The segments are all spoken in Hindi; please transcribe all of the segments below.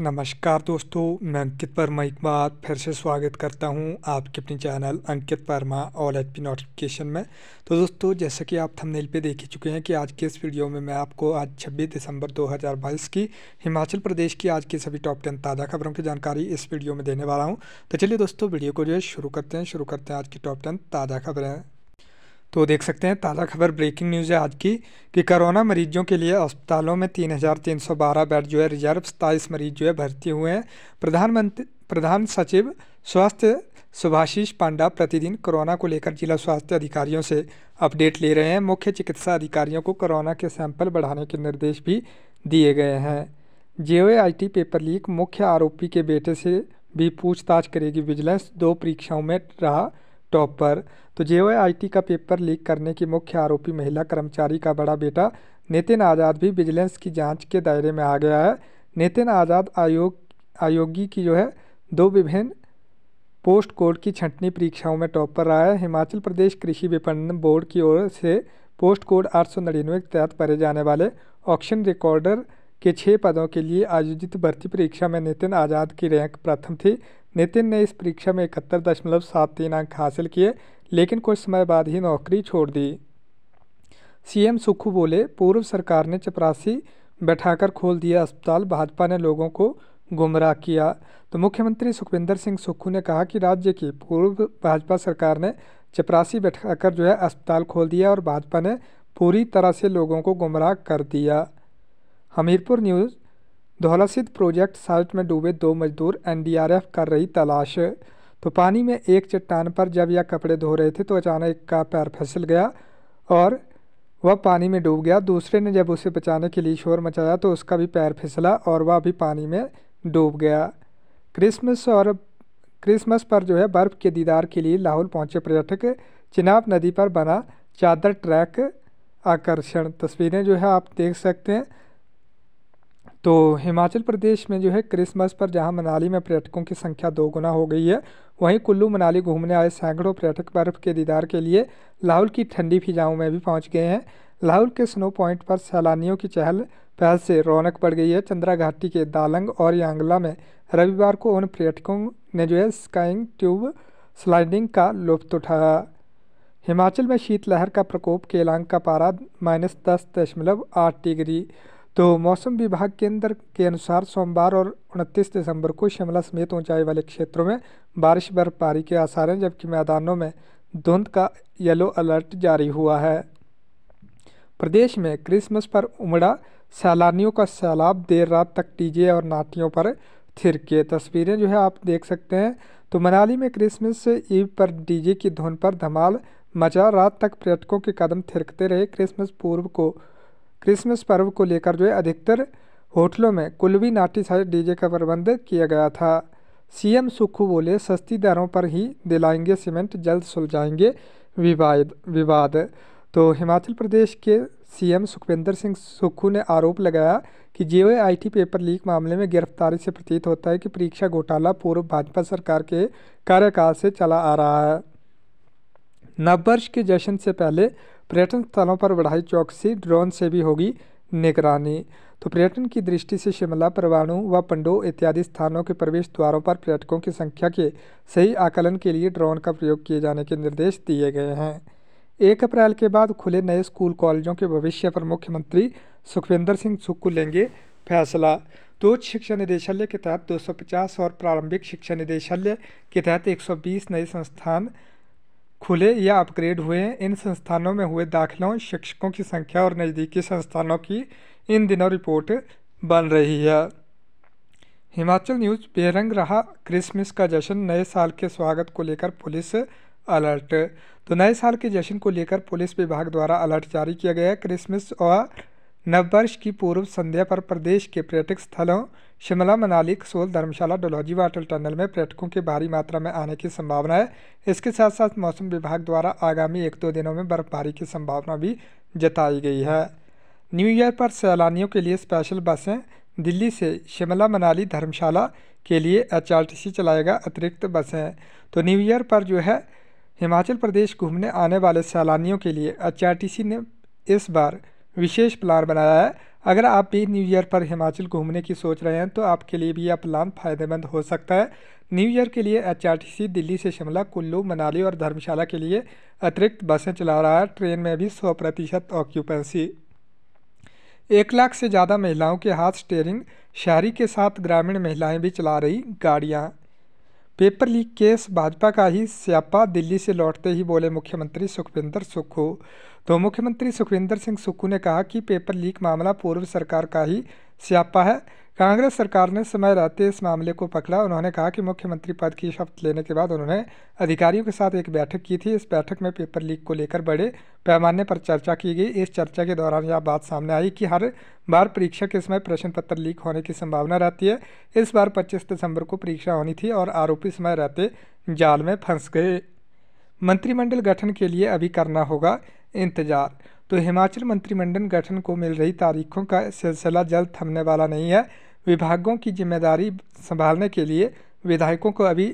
नमस्कार दोस्तों मैं अंकित वर्मा एक बार फिर से स्वागत करता हूं आपके अपने channel Ankit Verma all H P notification में तो दोस्तों जैसा कि आप थंबनेल पे देख ही चुके हैं कि आज के इस वीडियो में मैं आपको आज 26 दिसंबर 2022 की हिमाचल प्रदेश की आज की सभी टॉप टेन ताज़ा खबरों की जानकारी इस वीडियो में देने वाला हूँ तो चलिए दोस्तों वीडियो को जो है शुरू करते हैं शुरू करते हैं आज की टॉप टेन ताज़ा खबरें तो देख सकते हैं ताज़ा खबर ब्रेकिंग न्यूज़ है आज की कि कोरोना मरीजों के लिए अस्पतालों में तीन हज़ार तीन सौ बारह बेड जो है रिजर्व सताईस मरीज जो है भर्ती हुए हैं प्रधानमंत्री प्रधान सचिव स्वास्थ्य सुभाषीष पांडा प्रतिदिन कोरोना को लेकर जिला स्वास्थ्य अधिकारियों से अपडेट ले रहे हैं मुख्य चिकित्सा अधिकारियों को कोरोना के सैंपल बढ़ाने के निर्देश भी दिए गए हैं जे पेपर लीक मुख्य आरोपी के बेटे से भी पूछताछ करेगी विजिलेंस दो परीक्षाओं में रहा टॉपर तो जे का पेपर लीक करने की मुख्य आरोपी महिला कर्मचारी का बड़ा बेटा नितिन आज़ाद भी विजिलेंस की जांच के दायरे में आ गया है नितिन आज़ाद आयोग आयोगी की जो है दो विभिन्न पोस्ट कोड की छंटनी परीक्षाओं में टॉपर रहा है हिमाचल प्रदेश कृषि विपणन बोर्ड की ओर से पोस्ट कोड आठ सौ नड़िनवे के तहत भरे जाने वाले ऑक्शन रिकॉर्डर के छः पदों के लिए आयोजित भर्ती परीक्षा में नितिन आज़ाद की रैंक प्रथम थी नितिन ने इस परीक्षा में इकहत्तर दशमलव सात तीन अंक हासिल किए लेकिन कुछ समय बाद ही नौकरी छोड़ दी सीएम सुक्खू बोले पूर्व सरकार ने चपरासी बैठाकर खोल दिया अस्पताल भाजपा ने लोगों को गुमराह किया तो मुख्यमंत्री सुखविंदर सिंह सुक्खू ने कहा कि राज्य की पूर्व भाजपा सरकार ने चपरासी बैठाकर जो है अस्पताल खोल दिया और भाजपा ने पूरी तरह से लोगों को गुमराह कर दिया Hamirpur news Dhaulasidh project site में डूबे दो मजदूर एनडीआरएफ कर रही तलाश तो पानी में एक चट्टान पर जब यह कपड़े धो रहे थे तो अचानक का पैर फिसल गया और वह पानी में डूब गया दूसरे ने जब उसे बचाने के लिए शोर मचाया तो उसका भी पैर फिसला और वह भी पानी में डूब गया क्रिसमस और क्रिसमस पर जो है बर्फ़ के दीदार के लिए लाहौल पहुंचे पर्यटक चिनाब नदी पर बना चादर ट्रैक आकर्षण तस्वीरें जो है आप देख सकते हैं तो हिमाचल प्रदेश में जो है क्रिसमस पर जहां मनाली में पर्यटकों की संख्या दोगुना हो गई है वहीं कुल्लू मनाली घूमने आए सैकड़ों पर्यटक बर्फ़ के दीदार के लिए लाहौल की ठंडी फिजाओं में भी पहुंच गए हैं लाहौल के स्नो पॉइंट पर सैलानियों की चहल पहल से रौनक बढ़ गई है चंद्रा घाटी के दालंग और यांगला में रविवार को उन पर्यटकों ने जो है स्काइंग ट्यूब स्लाइडिंग का लुत्फ उठाया हिमाचल में शीतलहर का प्रकोप केलांग का पारा माइनस दस दशमलव आठ डिग्री तो मौसम विभाग केंद्र के अनुसार सोमवार और 29 दिसंबर को शिमला समेत ऊंचाई वाले क्षेत्रों में बारिश बर्फबारी के आसार हैं जबकि मैदानों में धुंध का येलो अलर्ट जारी हुआ है प्रदेश में क्रिसमस पर उमड़ा सैलानियों का सैलाब देर रात तक टीजे और नाटियों पर थिरके तस्वीरें जो है आप देख सकते हैं तो मनाली में क्रिसमस ईव पर डीजे की धुन पर धमाल मचा रात तक पर्यटकों के कदम थिरकते रहे क्रिसमस पूर्व को क्रिसमस पर्व को लेकर जो है अधिकतर होटलों में कुलवी नाटी साइज डीजे का प्रबंध किया गया था सीएम सुक्खू बोले सस्ती दरों पर ही दिलाएंगे सीमेंट जल्द सुलझाएंगे विवाद विवाद तो हिमाचल प्रदेश के सीएम सुखविंदर सिंह सुक्खू ने आरोप लगाया कि जे आईटी पेपर लीक मामले में गिरफ्तारी से प्रतीत होता है कि परीक्षा घोटाला पूर्व भाजपा सरकार के कार्यकाल से चला आ रहा है नववर्ष के जश्न से पहले पर्यटन स्थलों पर बढ़ाई चौकसी ड्रोन से भी होगी निगरानी तो पर्यटन की दृष्टि से शिमला परवाणु व पंडो इत्यादि स्थानों के प्रवेश द्वारों पर पर्यटकों की संख्या के सही आकलन के लिए ड्रोन का प्रयोग किए जाने के निर्देश दिए गए हैं एक अप्रैल के बाद खुले नए स्कूल कॉलेजों के भविष्य पर मुख्यमंत्री सुखविंदर सिंह सुक्कू लेंगे फैसला तो उच्च शिक्षा निदेशालय के तहत 250 और प्रारंभिक शिक्षा निदेशालय के तहत 120 नए संस्थान खुले या अपग्रेड हुए इन संस्थानों में हुए दाखिलों शिक्षकों की संख्या और नज़दीकी संस्थानों की इन दिनों रिपोर्ट बन रही है हिमाचल न्यूज बेरंग रहा क्रिसमस का जश्न नए साल के स्वागत को लेकर पुलिस अलर्ट तो नए साल के जश्न को लेकर पुलिस विभाग द्वारा अलर्ट जारी किया गया है क्रिसमस और नववर्ष की पूर्व संध्या पर प्रदेश के पर्यटक स्थलों शिमला मनाली कसोल धर्मशाला डलहौजी वाटर टनल में पर्यटकों के भारी मात्रा में आने की संभावना है इसके साथ साथ मौसम विभाग द्वारा आगामी एक दो दिनों में बर्फबारी की संभावना भी जताई गई है न्यू ईयर पर सैलानियों के लिए स्पेशल बसें दिल्ली से शिमला मनाली धर्मशाला के लिए एच चलाएगा अतिरिक्त बसें तो न्यू ईयर पर जो है हिमाचल प्रदेश घूमने आने वाले सैलानियों के लिए एच ने इस बार विशेष प्लान बनाया है अगर आप भी न्यू ईयर पर हिमाचल घूमने की सोच रहे हैं तो आपके लिए भी यह प्लान फायदेमंद हो सकता है न्यू ईयर के लिए एचआरटीसी दिल्ली से शिमला कुल्लू मनाली और धर्मशाला के लिए अतिरिक्त बसें चला रहा है ट्रेन में भी सौ प्रतिशत ऑक्यूपेंसी एक लाख से ज़्यादा महिलाओं के हाथ स्टेयरिंग शहरी के साथ ग्रामीण महिलाएं भी चला रही गाड़ियाँ पेपर लीक केस भाजपा का ही स्यापा दिल्ली से लौटते ही बोले मुख्यमंत्री सुखविंदर सुक्खू तो मुख्यमंत्री सुखविंदर सिंह सुक्खू ने कहा कि पेपर लीक मामला पूर्व सरकार का ही स्यापा है कांग्रेस सरकार ने समय रहते इस मामले को पकड़ा उन्होंने कहा कि मुख्यमंत्री पद की शपथ लेने के बाद उन्होंने अधिकारियों के साथ एक बैठक की थी इस बैठक में पेपर लीक को लेकर बड़े पैमाने पर चर्चा की गई इस चर्चा के दौरान यह बात सामने आई कि हर बार परीक्षा के समय प्रश्न पत्र लीक होने की संभावना रहती है इस बार पच्चीस दिसंबर को परीक्षा होनी थी और आरोपी समय रहते जाल में फंस गए मंत्रिमंडल गठन के लिए अभी करना होगा इंतजार तो हिमाचल मंत्रिमंडल गठन को मिल रही तारीखों का सिलसिला जल्द थमने वाला नहीं है विभागों की जिम्मेदारी संभालने के लिए विधायकों को अभी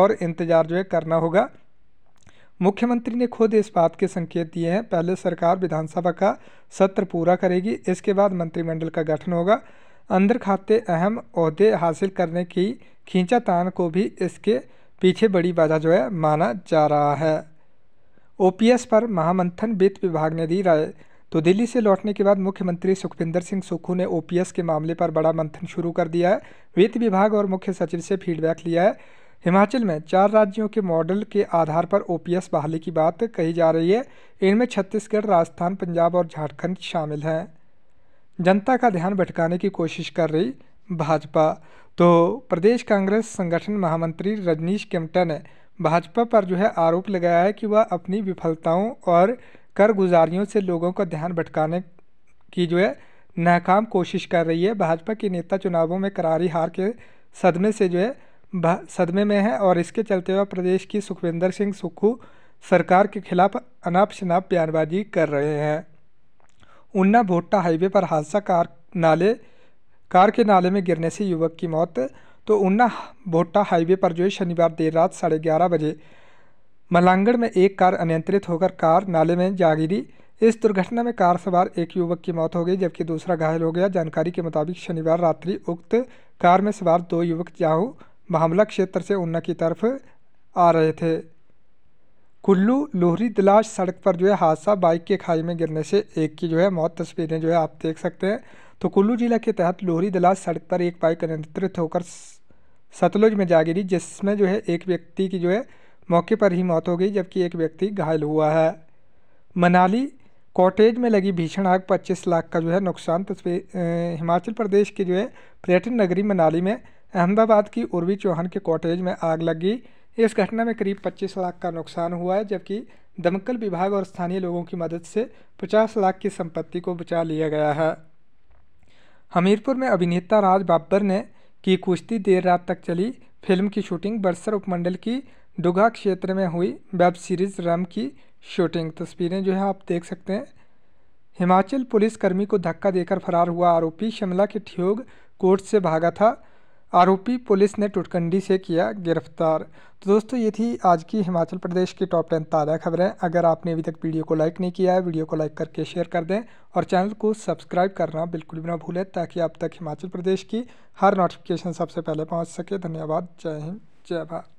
और इंतज़ार जो है करना होगा मुख्यमंत्री ने खुद इस बात के संकेत दिए हैं पहले सरकार विधानसभा का सत्र पूरा करेगी इसके बाद मंत्रिमंडल का गठन होगा अंदर खाते अहम अहदे हासिल करने की खींचातान को भी इसके पीछे बड़ी बाधा जो है माना जा रहा है ओपीएस पर महामंथन वित्त विभाग ने दी राय तो दिल्ली से लौटने के बाद मुख्यमंत्री सुखविंदर सिंह सुक्खू ने ओपीएस के मामले पर बड़ा मंथन शुरू कर दिया है वित्त विभाग और मुख्य सचिव से फीडबैक लिया है हिमाचल में चार राज्यों के मॉडल के आधार पर ओपीएस बहाली की बात कही जा रही है इनमें छत्तीसगढ़ राजस्थान पंजाब और झारखंड शामिल हैं जनता का ध्यान भटकाने की कोशिश कर रही भाजपा तो प्रदेश कांग्रेस संगठन महामंत्री रजनीश किमटा ने भाजपा पर जो है आरोप लगाया है कि वह अपनी विफलताओं और कारगुजारियों से लोगों का ध्यान भटकाने की जो है नाकाम कोशिश कर रही है भाजपा के नेता चुनावों में करारी हार के सदमे से जो है सदमे में है और इसके चलते वह प्रदेश की सुखविंदर सिंह सुक्खू सरकार के खिलाफ अनाप शनाप बयानबाजी कर रहे हैं उन्ना भोटा हाईवे पर हादसा कार नाले कार के नाले में गिरने से युवक की मौत तो ऊना भोटा हाईवे पर जो है शनिवार देर रात साढ़े ग्यारह बजे मलांगड़ में एक कार अनियंत्रित होकर कार नाले में जा गिरी इस दुर्घटना में कार सवार एक युवक की मौत हो गई जबकि दूसरा घायल हो गया जानकारी के मुताबिक शनिवार रात्रि उक्त कार में सवार दो युवक जाहू मामला क्षेत्र से ऊना की तरफ आ रहे थे कुल्लू लोहरी दिलाश सड़क पर जो है हादसा बाइक के खाई में गिरने से एक की जो है मौत तस्वीरें जो है आप देख सकते हैं तो कुल्लू जिला के तहत लोहरी दिलाश सड़क पर एक बाइक अनियंत्रित होकर सतलुज में जा गिरी जिसमें जो है एक व्यक्ति की जो है मौके पर ही मौत हो गई जबकि एक व्यक्ति घायल हुआ है मनाली कॉटेज में लगी भीषण आग 25 लाख का जो है नुकसान तस्वीर तो हिमाचल प्रदेश की जो है पर्यटन नगरी मनाली में अहमदाबाद की उर्वी चौहान के कॉटेज में आग लगी इस घटना में करीब 25 लाख का नुकसान हुआ है जबकि दमकल विभाग और स्थानीय लोगों की मदद से 50 लाख की संपत्ति को बचा लिया गया है हमीरपुर में अभिनेता राज बाबर ने की कुश्ती देर रात तक चली फिल्म की शूटिंग बरसर उपमंडल की डुगा क्षेत्र में हुई वेब सीरीज़ रम की शूटिंग तस्वीरें जो है आप देख सकते हैं हिमाचल पुलिस कर्मी को धक्का देकर फरार हुआ आरोपी शिमला के ठियोग कोर्ट से भागा था आरोपी पुलिस ने टुटकंडी से किया गिरफ्तार तो दोस्तों ये थी आज की हिमाचल प्रदेश की टॉप टेन ताज़ा खबरें अगर आपने अभी तक वीडियो को लाइक नहीं किया है वीडियो को लाइक करके शेयर कर दें और चैनल को सब्सक्राइब करना बिल्कुल भी ना भूलें ताकि आप तक हिमाचल प्रदेश की हर नोटिफिकेशन सबसे पहले पहुँच सके धन्यवाद जय हिंद जय भारत